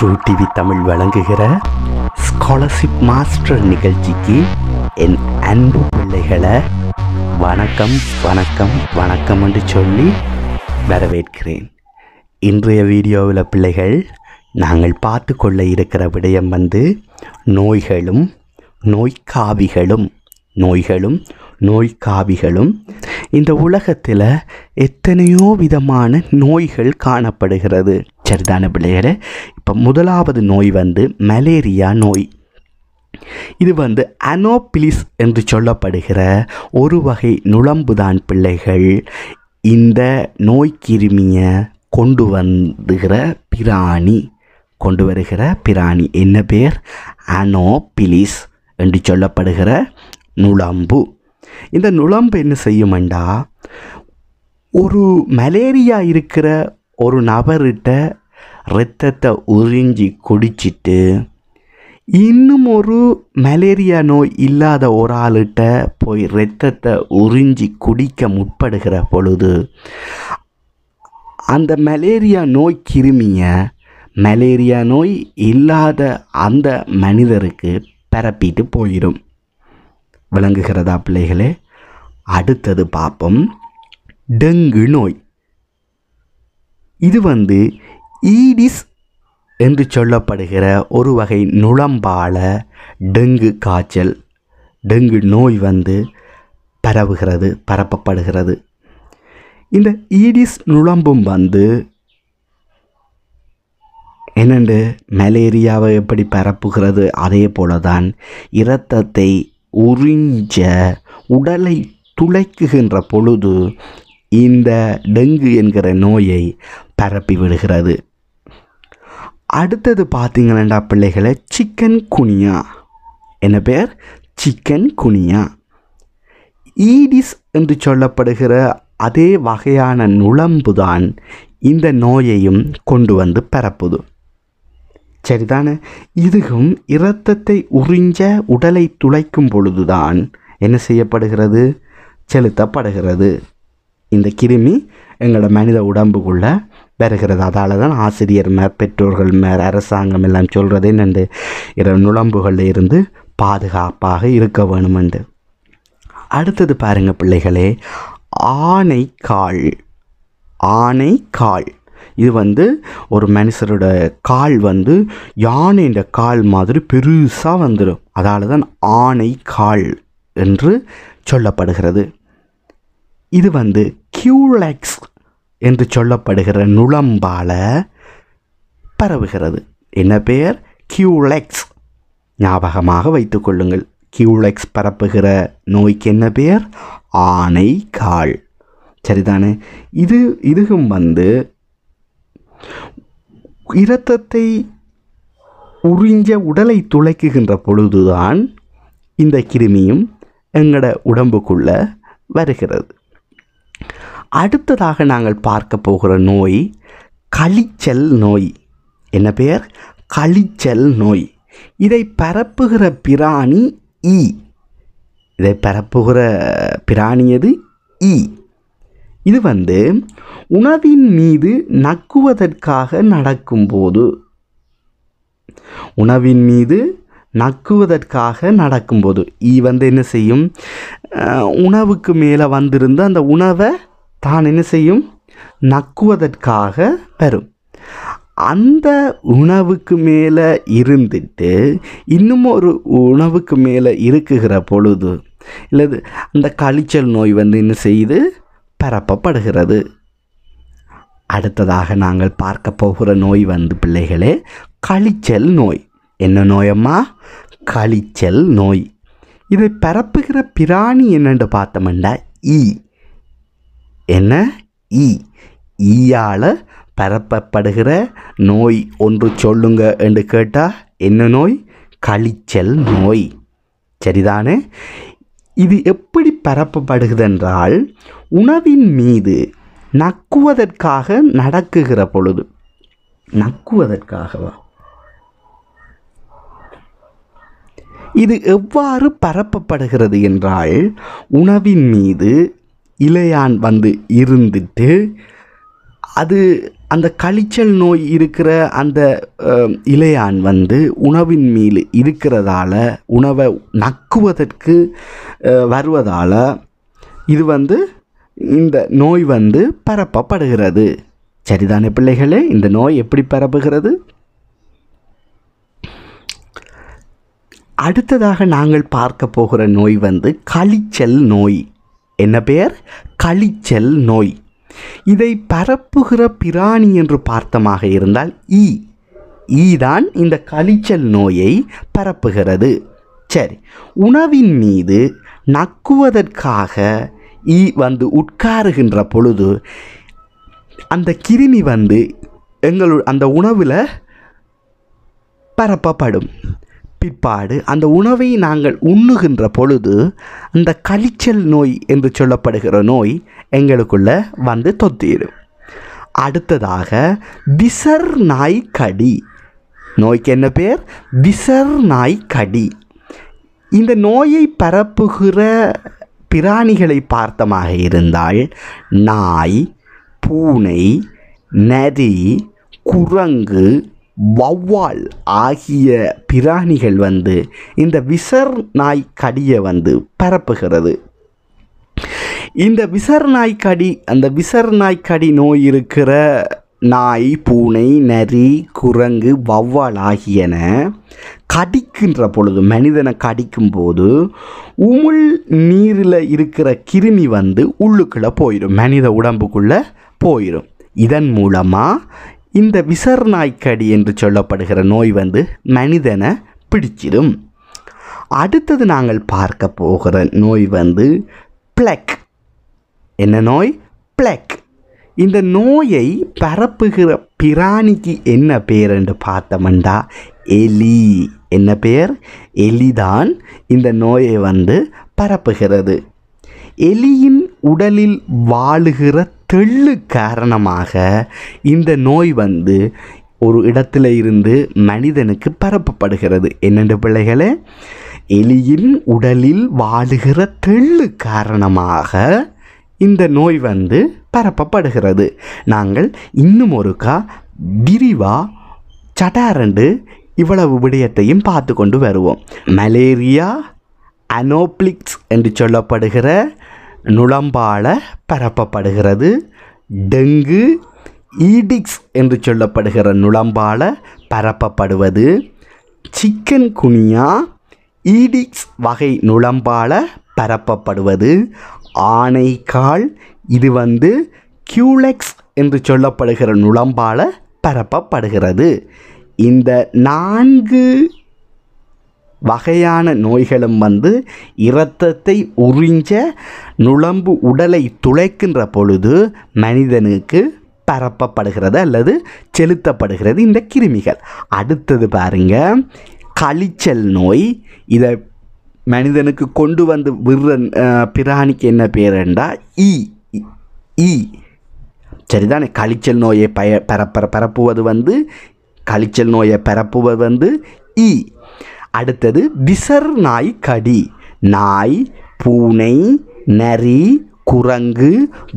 true TV Tamil வழங்குகிற scholarship master நிகழ்ச்சிக்கு என் அன்பு பிள்ளைகளை வணக்கம் வணக்கம் வணக்கம் என்று சொல்லி வரவேற்கிறேன் இன்றைய வீடியோவில் பிள்ளைகள் நாங்கள் பார்த்து கொள்ள இருக்கிற விடயம் வந்து நோய்களும் நோய்க்காவிகளும் நோய்களும் காவிகளும் இந்த உலகத்தில் எத்தனையோ விதமான நோய்கள் காணப்படுகிறது சரிதான பிள்ளைகளே இப்போ முதலாவது நோய் வந்து மலேரியா நோய் இது வந்து அனோபிலிஸ் என்று சொல்லப்படுகிற ஒரு வகை நுழம்புதான் பிள்ளைகள் இந்த நோய்க்கிருமியை கொண்டு வந்துகிற பிராணி கொண்டு வருகிற பிராணி என்ன பேர் அனோபிலிஸ் என்று சொல்லப்படுகிற நுழம்பு இந்த நுழம்பு என்ன செய்யுமெண்டா ஒரு மலேரியா இருக்கிற ஒரு நபர்கிட்ட இரத்தத்தை உறிஞ்சி குடிச்சிட்டு இன்னும் ஒரு மலேரியா நோய் இல்லாத ஒரு ஆளுகிட்ட போய் இரத்தத்தை உறிஞ்சி குடிக்க முற்படுகிற பொழுது அந்த மலேரியா நோய் கிருமியை மலேரியா நோய் இல்லாத அந்த மனிதருக்கு பரப்பிட்டு போயிடும் விளங்குகிறதா பிள்ளைகளே அடுத்தது பார்ப்போம் டெங்கு நோய் இது வந்து ஈடிஸ் என்று சொல்லப்படுகிற ஒரு வகை நுழம்பால டெங்கு காய்ச்சல் டெங்கு நோய் வந்து பரவுகிறது பரப்பப்படுகிறது இந்த ஈடிஸ் நுழம்பும் வந்து என்னென்று மலேரியாவை எப்படி பரப்புகிறது அதே போல தான் இரத்தத்தை உறிஞ்ச உடலை துளைக்குகின்ற பொழுது இந்த டெங்கு என்கிற நோயை பரப்பி விடுகிறது அடுத்தது பார்த்தீங்கன்னா பிள்ளைகளை சிக்கன் குனியா என்ன பேர் சிக்கன் குனியா ஈடிஸ் என்று சொல்லப்படுகிற அதே வகையான நுழம்பு தான் இந்த நோயையும் கொண்டு வந்து பரப்புது சரிதானே இதுவும் இரத்தத்தை உறிஞ்ச உடலை துளைக்கும் பொழுதுதான் என்ன செய்யப்படுகிறது செலுத்தப்படுகிறது இந்த கிருமி எங்களோட மனித உடம்புக்குள்ளே வருகிறது அதால் தான் ஆசிரியர் மேர் பெற்றோர்கள் மேர் அரசாங்கம் எல்லாம் சொல்கிறதே நண்டு இர நுழம்புகளில் இருந்து பாதுகாப்பாக இருக்க வேணுமெண்டு அடுத்தது பாருங்கள் பிள்ளைகளே ஆணைக்கால் ஆணைக்கால் இது வந்து ஒரு மனுஷரோட கால் வந்து யானைன்ற கால் மாதிரி பெருசாக வந்துடும் அதால் தான் ஆணை கால் என்று சொல்லப்படுகிறது இது வந்து கியூலெக்ஸ் என்று சொல்லப்படுகிற நுழம்பால் பரவுகிறது என்ன பெயர் கியூலெக்ஸ் ஞாபகமாக வைத்துக்கொள்ளுங்கள் கியூலெக்ஸ் பரப்புகிற நோய்க்கு என்ன பெயர் ஆணை கால் சரிதானே இது இதுகும் வந்து இரத்தத்தை உறிஞ்ச உடலை துளைக்குகின்ற பொழுதுதான் இந்த கிருமியும் எங்களோட உடம்புக்குள்ளே வருகிறது அடுத்ததாக நாங்கள் பார்க்க போகிற நோய் கழிச்சல் நோய் என்ன பெயர் கழிச்சல் நோய் இதை பரப்புகிற பிராணி ஈ இதை பரப்புகிற பிராணி ஈ இது வந்து உணவின் மீது நக்குவதற்காக நடக்கும்போது உணவின் மீது நக்குவதற்காக நடக்கும்போது ஈ வந்து என்ன செய்யும் உணவுக்கு மேலே வந்திருந்து அந்த உணவை தான் என்ன செய்யும் நக்குவதற்காக வரும் அந்த உணவுக்கு மேலே இருந்துட்டு இன்னும் ஒரு உணவுக்கு மேலே இருக்குகிற பொழுது இல்லது அந்த கழிச்சல் நோய் வந்து என்ன செய்யுது பரப்பப்படுகிறது அடுத்ததாக நாங்கள் பார்க்க போகிற நோய் வந்து பிள்ளைகளே களிச்சல் நோய் என்ன நோயம்மா களிச்சல் நோய் இதை பரப்புகிற பிராணி என்னென்று பார்த்தோம்னா ஈ என்ன ஈ ஈயால் பரப்பப்படுகிற நோய் ஒன்று சொல்லுங்க என்று கேட்டால் என்ன நோய் களிச்சல் நோய் சரிதானே இது எப்படி பரப்பப்படுகிறது என்றால் உணவின் மீது நக்குவதற்காக நடக்குகிற பொழுது நக்குவதற்காகவா இது எவ்வாறு பரப்பப்படுகிறது என்றால் உணவின் மீது இலையான் வந்து இருந்துட்டு அது அந்த கழிச்சல் நோய் இருக்கிற அந்த இலையான் வந்து உணவின் மீது இருக்கிறதால உணவை நக்குவதற்கு வருவதால் இது வந்து இந்த நோய் வந்து பரப்பப்படுகிறது சரிதானே பிள்ளைகளே இந்த நோய் எப்படி பரப்புகிறது அடுத்ததாக நாங்கள் பார்க்க போகிற நோய் வந்து கழிச்சல் நோய் என்ன பெயர் கழிச்சல் நோய் இதை பரப்புகிற பிராணி என்று பார்த்தமாக இருந்தால் ஈ ஈ தான் இந்த கழிச்சல் நோயை பரப்புகிறது சரி உணவின் மீது நக்குவதற்காக ஈ வந்து உட்காருகின்ற பொழுது அந்த கிருமி வந்து எங்களு அந்த உணவில் பரப்பப்படும் பிற்பாடு அந்த உணவை நாங்கள் உண்ணுகின்ற பொழுது அந்த கழிச்சல் நோய் என்று சொல்லப்படுகிற நோய் எங்களுக்குள்ளே வந்து தொத்திடும் அடுத்ததாக விசர் நாய் கடி நோய்க்கு என்ன பேர் விசர் நாய் கடி இந்த நோயை பரப்புகிற பிராணிகளை பார்த்தமாக இருந்தால் நாய் பூனை நரி குரங்கு வௌவால் ஆகிய பிராணிகள் வந்து இந்த விசர் நாய் கடியை வந்து பரப்புகிறது இந்த விசர் நாய் கடி அந்த விசர் நாய் கடி நோய் இருக்கிற நாய் பூனை நரி குரங்கு வௌவால் ஆகியன கடிக்கின்ற பொழுது மனிதனை கடிக்கும் போது உமிழ் நீரில் இருக்கிற கிருமி வந்து உள்ளுக்குள்ளே போயிடும் மனித உடம்புக்குள்ளே போயிடும் இதன் மூலமாக இந்த விசர்நாய்க்கடி என்று சொல்லப்படுகிற நோய் வந்து மனிதனை பிடிச்சிடும் அடுத்தது நாங்கள் பார்க்க போகிற நோய் வந்து பிளக் என்ன நோய் பிளக் இந்த நோயை பரப்புகிற பிராணிக்கு என்ன பேர் என்று பார்த்தோம்டா எலி என்ன பேர் எலிதான் இந்த நோயை வந்து பரப்புகிறது எலியின் உடலில் வாழுகிற தெள்ளு காரணமாக இந்த நோய் வந்து ஒரு இடத்துல இருந்து மனிதனுக்கு பரப்பப்படுகிறது என்னென்று பிள்ளைகளே எலியின் உடலில் வாழுகிற தெள்ளு காரணமாக இந்த நோய் வந்து பரப்பப்படுகிறது நாங்கள் இன்னும் ஒருக்கா விரிவாக சடாரண்டு இவ்வளவு விடயத்தையும் பார்த்து கொண்டு வருவோம் மலேரியா அனோப்ளிக்ஸ் என்று சொல்லப்படுகிற நுழம்பால் பரப்பப்படுகிறது டெங்கு ஈடிக்ஸ் என்று சொல்லப்படுகிற நுழம்பால் பரப்பப்படுவது சிக்கன் குனியா ஈடிக்ஸ் வகை நுழம்பால் பரப்பப்படுவது ஆனைக்கால் இது வந்து கியூலெக்ஸ் என்று சொல்லப்படுகிற நுழம்பால் பரப்பப்படுகிறது இந்த நான்கு வகையான நோய்களும் வந்து இரத்தத்தை உறிஞ்ச நுழம்பு உடலை துளைக்கின்ற பொழுது மனிதனுக்கு பரப்பப்படுகிறது அல்லது செலுத்தப்படுகிறது இந்த கிருமிகள் அடுத்தது பாருங்க கழிச்சல் நோய் இதை மனிதனுக்கு கொண்டு வந்து விடுற பிராணிக்கு என்ன பேருண்டா என்றால் ஈ சரிதானே கழிச்சல் நோயை பய பரப்புவது வந்து கழிச்சல் நோயை பரப்புவது வந்து இ அடுத்தது விசர் நாய் கடி நாய் பூனை நரி குரங்கு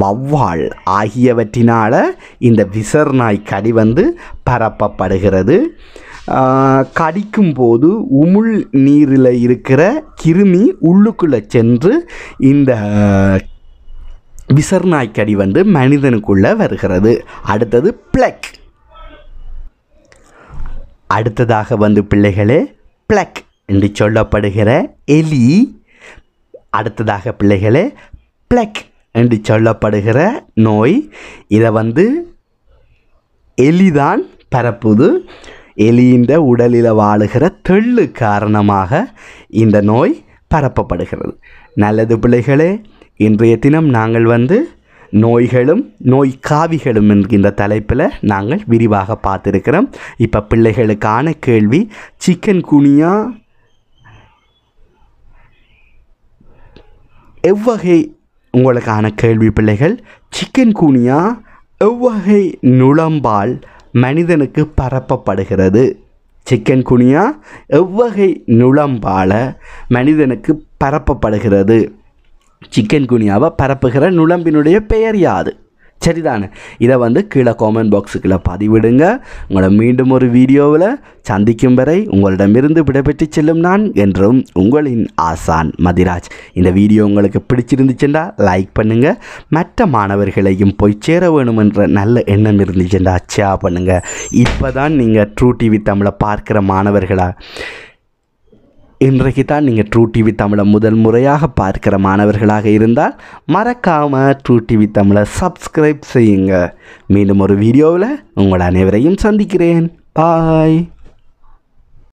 வவ்வால் ஆகியவற்றினால் இந்த விசர் நாய் கடி வந்து பரப்பப்படுகிறது கடிக்கும் போது உமிழ் நீரில் இருக்கிற கிருமி உள்ளுக்குள்ளே சென்று இந்த விசர்நாய் கடி வந்து மனிதனுக்குள்ளே வருகிறது அடுத்தது பிளக் அடுத்ததாக வந்து பிள்ளைகளே பிளக் என்று சொல்லப்படுகிற எலி அடுத்ததாக பிள்ளைகளே பிளக் என்று சொல்லப்படுகிற நோய் இதை வந்து எலிதான் பரப்புது எலியின் உடலில் வாழுகிற தெள்ளு காரணமாக இந்த நோய் பரப்பப்படுகிறது நல்லது பிள்ளைகளே இன்றைய தினம் நாங்கள் வந்து நோய்களும் நோய் காவிகளும் என்கின்ற தலைப்பில் நாங்கள் விரிவாக பார்த்துருக்கிறோம் இப்போ பிள்ளைகளுக்கான கேள்வி சிக்கன் குனியா எவ்வகை உங்களுக்கான கேள்வி பிள்ளைகள் சிக்கன் குனியா எவ்வகை நுழம்பால் மனிதனுக்கு பரப்பப்படுகிறது சிக்கன் குனியா எவ்வகை நுழம்பால் மனிதனுக்கு பரப்பப்படுகிறது சிக்கன் குனியாவை பரப்புகிற நுழம்பினுடைய பெயர் யாது சரிதானே இதை வந்து கீழே காமெண்ட் பாக்ஸுக்குள்ளே பதிவிடுங்க உங்களை மீண்டும் ஒரு வீடியோவில் சந்திக்கும் வரை உங்களிடமிருந்து விடைபெற்று செல்லும் நான் என்றும் உங்களின் ஆசான் மதிராஜ் இந்த வீடியோ உங்களுக்கு பிடிச்சிருந்துச்சுண்டா லைக் பண்ணுங்கள் மற்ற மாணவர்களையும் போய் சேர வேணுமென்ற நல்ல எண்ணம் இருந்துச்சுண்டா ஷேர் பண்ணுங்கள் இப்போ தான் நீங்கள் ட்ரூ டிவி தமிழை பார்க்குற மாணவர்களாக இன்றைக்கு தான் நீங்கள் ட்ரூ டிவி தமிழை முதல் முறையாக பார்க்கிற மாணவர்களாக இருந்தால் மறக்காமல் ட்ரூ டிவி தமிழை சப்ஸ்கிரைப் செய்யுங்க மீண்டும் ஒரு வீடியோவில் உங்கள் அனைவரையும் சந்திக்கிறேன் பாய்